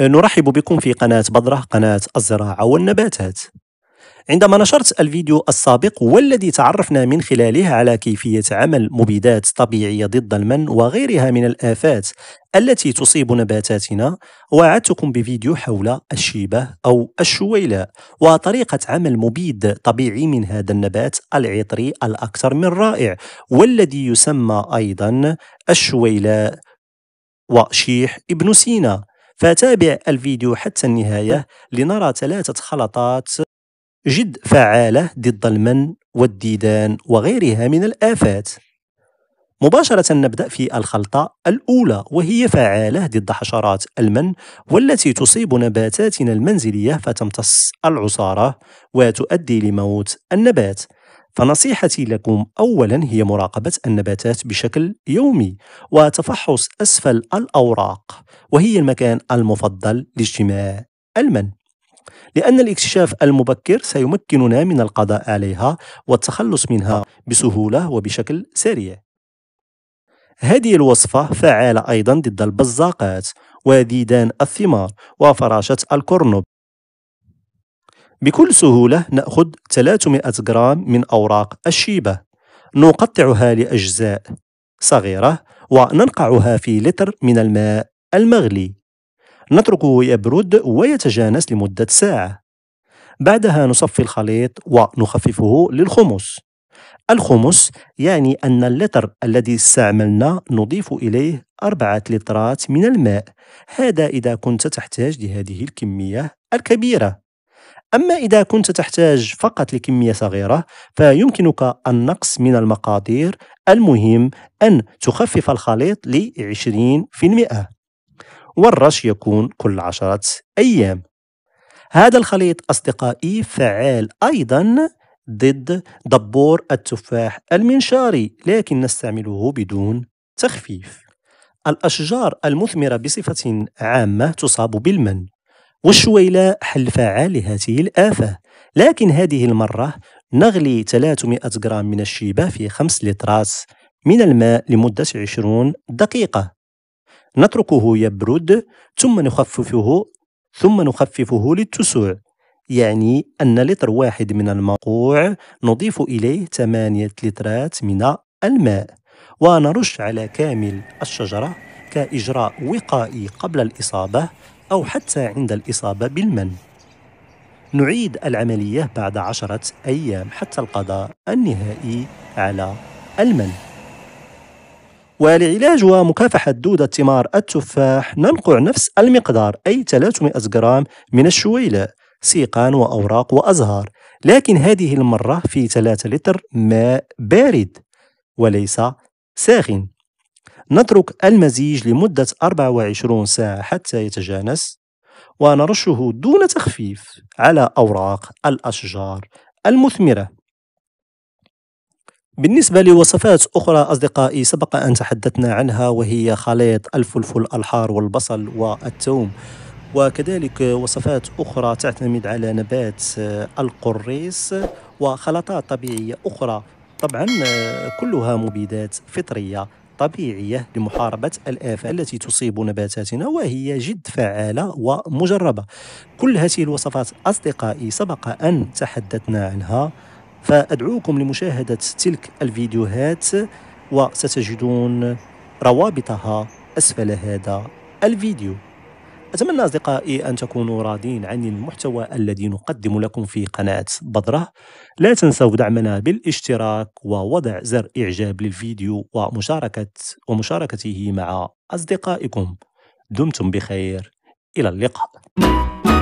نرحب بكم في قناة بدرة قناة الزراعة والنباتات عندما نشرت الفيديو السابق والذي تعرفنا من خلاله على كيفية عمل مبيدات طبيعية ضد المن وغيرها من الآفات التي تصيب نباتاتنا وعدتكم بفيديو حول الشيبة أو الشويلاء وطريقة عمل مبيد طبيعي من هذا النبات العطري الأكثر من رائع والذي يسمى أيضا الشويلاء وشيح ابن سينا فتابع الفيديو حتى النهاية لنرى ثلاثة خلطات جد فعالة ضد المن والديدان وغيرها من الآفات مباشرة نبدأ في الخلطة الأولى وهي فعالة ضد حشرات المن والتي تصيب نباتاتنا المنزلية فتمتص العصارة وتؤدي لموت النبات فنصيحتي لكم أولا هي مراقبة النباتات بشكل يومي وتفحص أسفل الأوراق وهي المكان المفضل لاجتماع المن لأن الاكتشاف المبكر سيمكننا من القضاء عليها والتخلص منها بسهولة وبشكل سريع هذه الوصفة فعالة أيضا ضد البزاقات وديدان الثمار وفراشة الكرنب بكل سهولة نأخذ 300 غرام من أوراق الشيبة نقطعها لأجزاء صغيرة وننقعها في لتر من الماء المغلي نتركه يبرد ويتجانس لمدة ساعة بعدها نصفي الخليط ونخففه للخمس الخمس يعني أن اللتر الذي استعملنا نضيف إليه أربعة لترات من الماء هذا إذا كنت تحتاج لهذه الكمية الكبيرة أما إذا كنت تحتاج فقط لكمية صغيرة فيمكنك النقص من المقادير المهم أن تخفف الخليط ل 20% والرش يكون كل عشرة أيام هذا الخليط أصدقائي فعال أيضا ضد دبور التفاح المنشاري لكن نستعمله بدون تخفيف الأشجار المثمرة بصفة عامة تصاب بالمن والشويلاء حل فعال لهذه الآفة لكن هذه المرة نغلي 300 غرام من الشيبة في 5 لترات من الماء لمدة 20 دقيقة نتركه يبرد ثم نخففه ثم نخففه للتسوع يعني أن لتر واحد من المقوع نضيف إليه 8 لترات من الماء ونرش على كامل الشجرة كإجراء وقائي قبل الإصابة أو حتى عند الإصابة بالمن. نعيد العملية بعد عشرة أيام حتى القضاء النهائي على المن. ولعلاج ومكافحة دودة ثمار التفاح ننقع نفس المقدار أي 300 جرام من الشويلة سيقان وأوراق وأزهار لكن هذه المرة في 3 لتر ماء بارد وليس ساخن نترك المزيج لمدة 24 ساعة حتى يتجانس ونرشه دون تخفيف على أوراق الأشجار المثمرة بالنسبة لوصفات أخرى أصدقائي سبق أن تحدثنا عنها وهي خليط الفلفل الحار والبصل والثوم وكذلك وصفات أخرى تعتمد على نبات القريص وخلطات طبيعية أخرى طبعا كلها مبيدات فطرية طبيعية لمحاربة الآفة التي تصيب نباتاتنا وهي جد فعالة ومجربة كل هذه الوصفات أصدقائي سبق أن تحدثنا عنها فأدعوكم لمشاهدة تلك الفيديوهات وستجدون روابطها أسفل هذا الفيديو أتمنى أصدقائي أن تكونوا راضين عن المحتوى الذي نقدم لكم في قناة بدرة لا تنسوا دعمنا بالاشتراك ووضع زر إعجاب للفيديو ومشاركة ومشاركته مع أصدقائكم دمتم بخير إلى اللقاء